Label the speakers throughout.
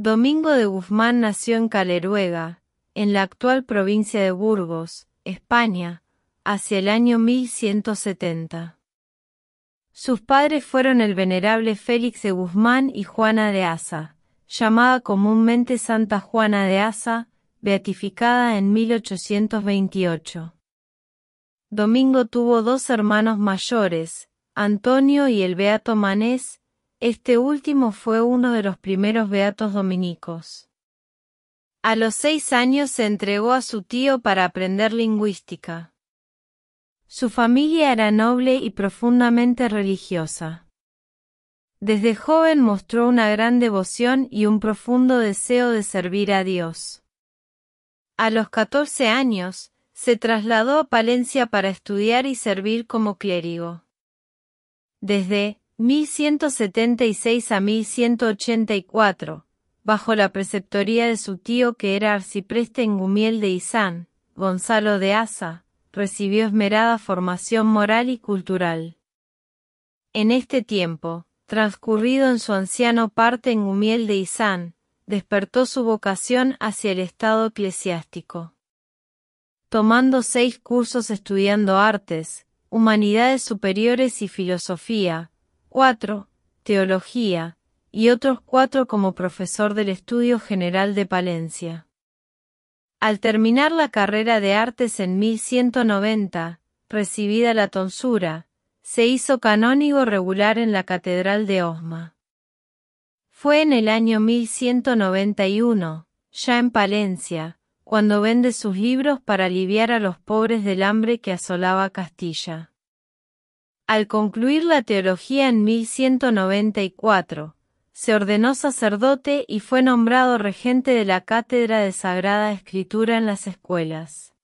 Speaker 1: Domingo de Guzmán nació en Caleruega, en la actual provincia de Burgos, España, hacia el año 1170. Sus padres fueron el venerable Félix de Guzmán y Juana de Asa, llamada comúnmente Santa Juana de Asa, beatificada en 1828. Domingo tuvo dos hermanos mayores, Antonio y el Beato Manés, este último fue uno de los primeros beatos dominicos. A los seis años se entregó a su tío para aprender lingüística. Su familia era noble y profundamente religiosa. Desde joven mostró una gran devoción y un profundo deseo de servir a Dios. A los catorce años, se trasladó a Palencia para estudiar y servir como clérigo. Desde 1176 a 1184, bajo la preceptoría de su tío que era arcipreste en Gumiel de Izán, Gonzalo de Asa, recibió esmerada formación moral y cultural. En este tiempo, transcurrido en su anciano parte en Gumiel de Izán, despertó su vocación hacia el estado eclesiástico. Tomando seis cursos estudiando artes, humanidades superiores y filosofía, Teología, y otros cuatro como profesor del Estudio General de Palencia. Al terminar la carrera de artes en 1190, recibida la tonsura, se hizo canónigo regular en la Catedral de Osma. Fue en el año 1191, ya en Palencia, cuando vende sus libros para aliviar a los pobres del hambre que asolaba Castilla. Al concluir la teología en 1194, se ordenó sacerdote y fue nombrado regente de la Cátedra de Sagrada Escritura en las escuelas.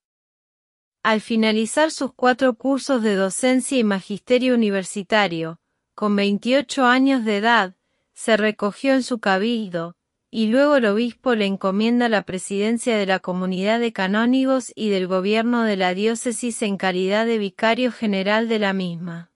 Speaker 1: Al finalizar sus cuatro cursos de docencia y magisterio universitario, con 28 años de edad, se recogió en su cabildo, y luego el obispo le encomienda la presidencia de la comunidad de canónigos y del gobierno de la diócesis en calidad de vicario general de la misma.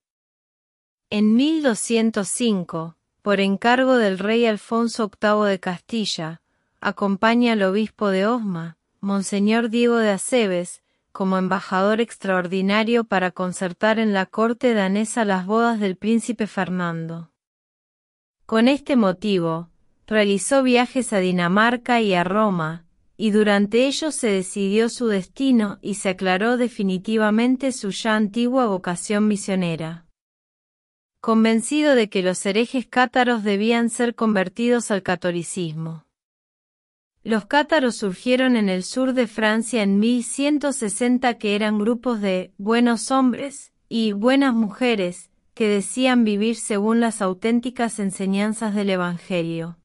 Speaker 1: En 1205, por encargo del rey Alfonso VIII de Castilla, acompaña al obispo de Osma, Monseñor Diego de Aceves, como embajador extraordinario para concertar en la corte danesa las bodas del príncipe Fernando. Con este motivo, realizó viajes a Dinamarca y a Roma, y durante ellos se decidió su destino y se aclaró definitivamente su ya antigua vocación misionera convencido de que los herejes cátaros debían ser convertidos al catolicismo. Los cátaros surgieron en el sur de Francia en 1160 que eran grupos de buenos hombres y buenas mujeres que decían vivir según las auténticas enseñanzas del Evangelio.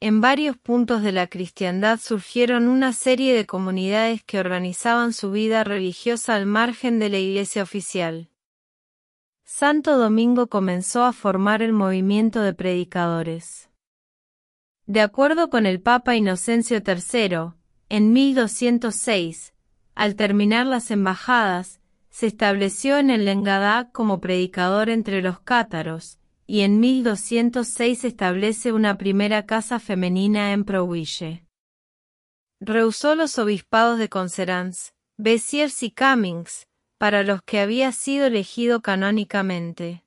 Speaker 1: En varios puntos de la cristiandad surgieron una serie de comunidades que organizaban su vida religiosa al margen de la iglesia oficial. Santo Domingo comenzó a formar el movimiento de predicadores. De acuerdo con el Papa Inocencio III, en 1206, al terminar las embajadas, se estableció en el Lengadá como predicador entre los cátaros, y en 1206 establece una primera casa femenina en Prohuille. Rehusó los obispados de Conserans, Bessiers y Cummings, para los que había sido elegido canónicamente.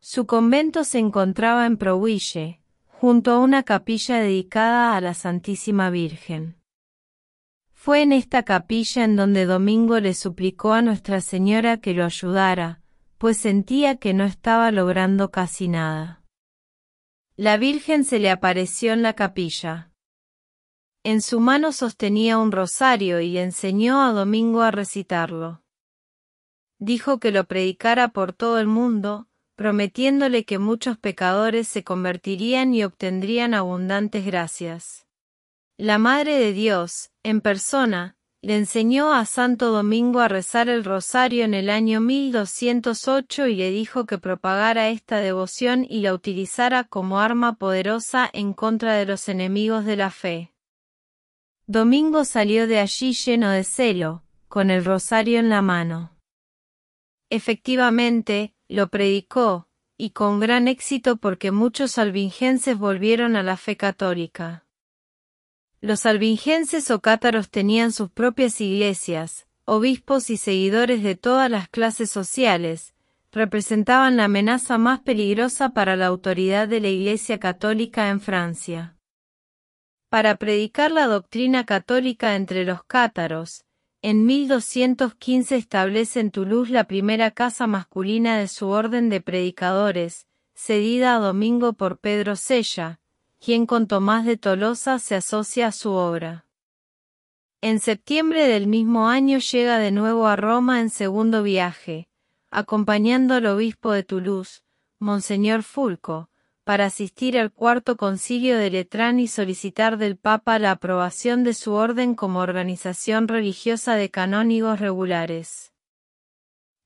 Speaker 1: Su convento se encontraba en Proville, junto a una capilla dedicada a la Santísima Virgen. Fue en esta capilla en donde Domingo le suplicó a Nuestra Señora que lo ayudara, pues sentía que no estaba logrando casi nada. La Virgen se le apareció en la capilla. En su mano sostenía un rosario y enseñó a Domingo a recitarlo dijo que lo predicara por todo el mundo, prometiéndole que muchos pecadores se convertirían y obtendrían abundantes gracias. La Madre de Dios, en persona, le enseñó a Santo Domingo a rezar el rosario en el año 1208 y le dijo que propagara esta devoción y la utilizara como arma poderosa en contra de los enemigos de la fe. Domingo salió de allí lleno de celo, con el rosario en la mano. Efectivamente, lo predicó, y con gran éxito porque muchos albingenses volvieron a la fe católica. Los albingenses o cátaros tenían sus propias iglesias, obispos y seguidores de todas las clases sociales, representaban la amenaza más peligrosa para la autoridad de la Iglesia católica en Francia. Para predicar la doctrina católica entre los cátaros, en 1215 establece en Toulouse la primera casa masculina de su orden de predicadores, cedida a Domingo por Pedro Sella, quien con Tomás de Tolosa se asocia a su obra. En septiembre del mismo año llega de nuevo a Roma en segundo viaje, acompañando al obispo de Toulouse, Monseñor Fulco, para asistir al cuarto concilio de Letrán y solicitar del Papa la aprobación de su orden como organización religiosa de canónigos regulares.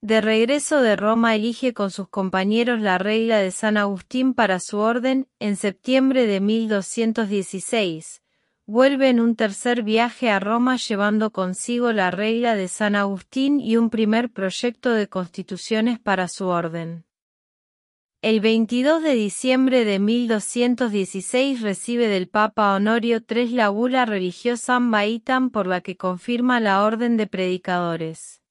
Speaker 1: De regreso de Roma elige con sus compañeros la regla de San Agustín para su orden en septiembre de 1216. Vuelve en un tercer viaje a Roma llevando consigo la regla de San Agustín y un primer proyecto de constituciones para su orden. El 22 de diciembre de 1216 recibe del Papa Honorio tres la bula religiosa Baitan por la que confirma la orden de predicadores.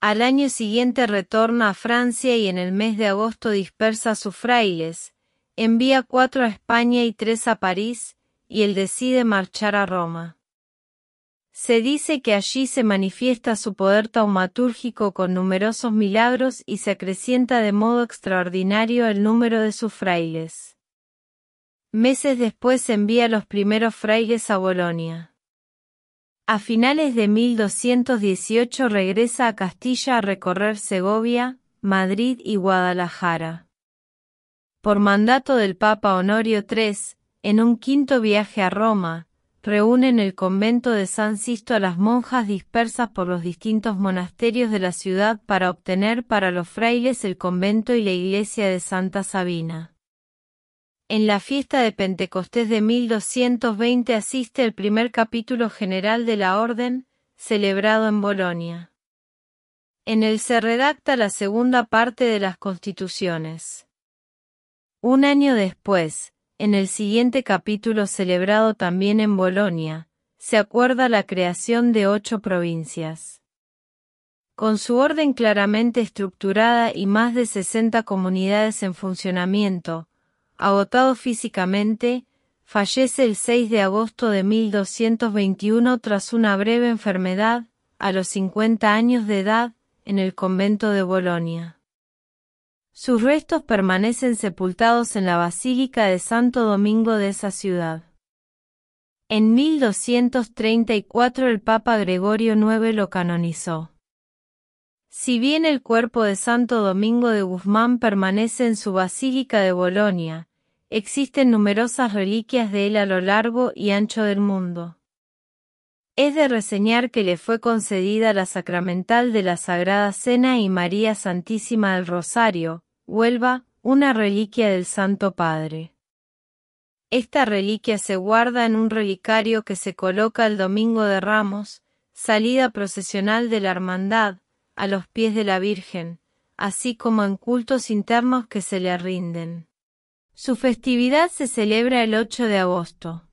Speaker 1: Al año siguiente retorna a Francia y en el mes de agosto dispersa a sus frailes, envía cuatro a España y tres a París, y él decide marchar a Roma. Se dice que allí se manifiesta su poder taumatúrgico con numerosos milagros y se acrecienta de modo extraordinario el número de sus frailes. Meses después envía los primeros frailes a Bolonia. A finales de 1218 regresa a Castilla a recorrer Segovia, Madrid y Guadalajara. Por mandato del Papa Honorio III, en un quinto viaje a Roma, reúne en el convento de San Sisto a las monjas dispersas por los distintos monasterios de la ciudad para obtener para los frailes el convento y la iglesia de Santa Sabina. En la fiesta de Pentecostés de 1220 asiste el primer capítulo general de la orden, celebrado en Bolonia. En él se redacta la segunda parte de las constituciones. Un año después, en el siguiente capítulo celebrado también en Bolonia, se acuerda la creación de ocho provincias. Con su orden claramente estructurada y más de 60 comunidades en funcionamiento, agotado físicamente, fallece el 6 de agosto de 1221 tras una breve enfermedad, a los 50 años de edad, en el convento de Bolonia. Sus restos permanecen sepultados en la Basílica de Santo Domingo de esa ciudad. En 1234 el Papa Gregorio IX lo canonizó. Si bien el cuerpo de Santo Domingo de Guzmán permanece en su Basílica de Bolonia, existen numerosas reliquias de él a lo largo y ancho del mundo. Es de reseñar que le fue concedida la sacramental de la Sagrada Cena y María Santísima del Rosario, Huelva, una reliquia del Santo Padre. Esta reliquia se guarda en un relicario que se coloca el Domingo de Ramos, salida procesional de la Hermandad, a los pies de la Virgen, así como en cultos internos que se le rinden. Su festividad se celebra el 8 de agosto.